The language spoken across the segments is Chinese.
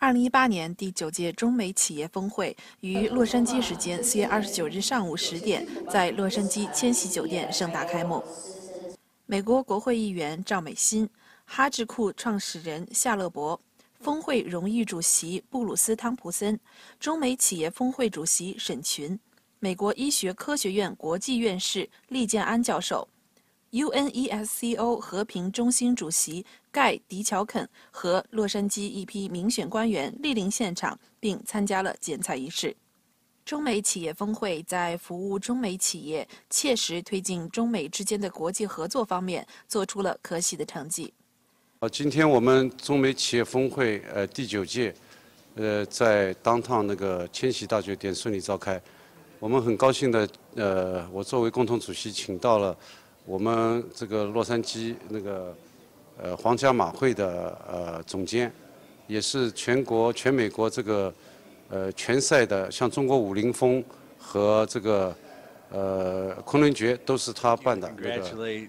二零一八年第九届中美企业峰会于洛杉矶时间四月二十九日上午十点，在洛杉矶千禧酒店盛大开幕。美国国会议员赵美心、哈智库创始人夏勒伯、峰会荣誉主席布鲁斯·汤普森、中美企业峰会主席沈群、美国医学科学院国际院士厉建安教授、UNESCO 和平中心主席。盖迪乔肯和洛杉矶一批民选官员莅临现场，并参加了剪彩仪式。中美企业峰会在服务中美企业、切实推进中美之间的国际合作方面，做出了可喜的成绩。呃，今天我们中美企业峰会呃第九届，呃，在当趟那个千禧大酒店顺利召开。我们很高兴的，呃，我作为共同主席，请到了我们这个洛杉矶那个。呃，皇家马会的呃总监，也是全国全美国这个呃拳赛的，像中国武林风和这个呃昆仑决都是他办的。c t u a t i o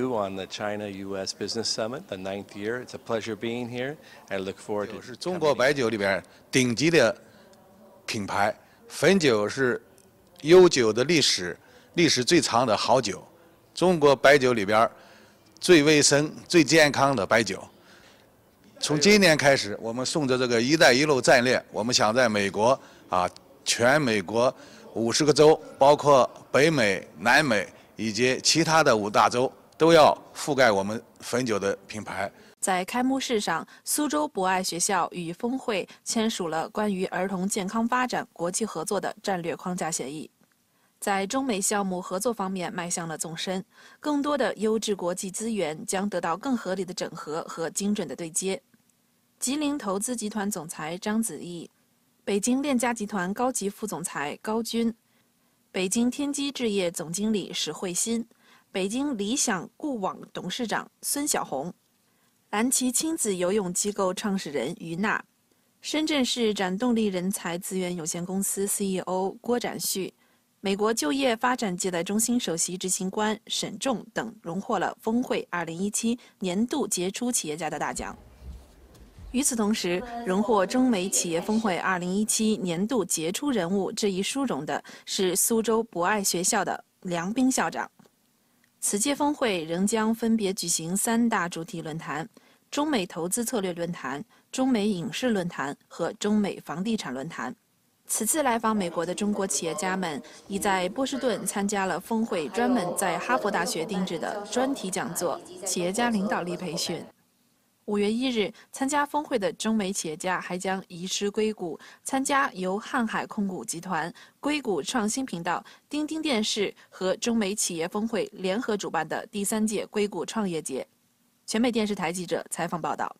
you on the China-US Business Summit, the ninth year. It's a pleasure being here, I look forward. to. 是中国白酒里边顶级的品牌，汾酒是悠久的历史，历史最长的好酒。中国白酒里边儿。最卫生、最健康的白酒。从今年开始，我们顺着这个“一带一路”战略，我们想在美国啊，全美国五十个州，包括北美、南美以及其他的五大洲，都要覆盖我们汾酒的品牌。在开幕式上，苏州博爱学校与峰会签署了关于儿童健康发展国际合作的战略框架协议。在中美项目合作方面迈向了纵深，更多的优质国际资源将得到更合理的整合和精准的对接。吉林投资集团总裁张子毅，北京链家集团高级副总裁高军，北京天基置业总经理史慧欣，北京理想固网董事长孙晓红，蓝旗亲子游泳机构创始人于娜，深圳市展动力人才资源有限公司 CEO 郭展旭。美国就业发展接待中心首席执行官沈仲等荣获了峰会2017年度杰出企业家的大奖。与此同时，荣获中美企业峰会2017年度杰出人物这一殊荣的是苏州博爱学校的梁斌校长。此届峰会仍将分别举行三大主题论坛：中美投资策略论坛、中美影视论坛和中美房地产论坛。此次来访美国的中国企业家们，已在波士顿参加了峰会，专门在哈佛大学定制的专题讲座——企业家领导力培训。五月一日，参加峰会的中美企业家还将移师硅谷，参加由瀚海控股集团、硅谷创新频道、钉钉电视和中美企业峰会联合主办的第三届硅谷创业节。全美电视台记者采访报道。